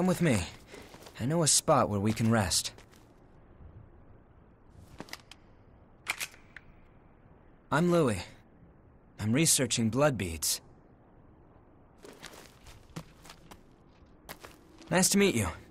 Come with me. I know a spot where we can rest. I'm Louie. I'm researching blood beads. Nice to meet you.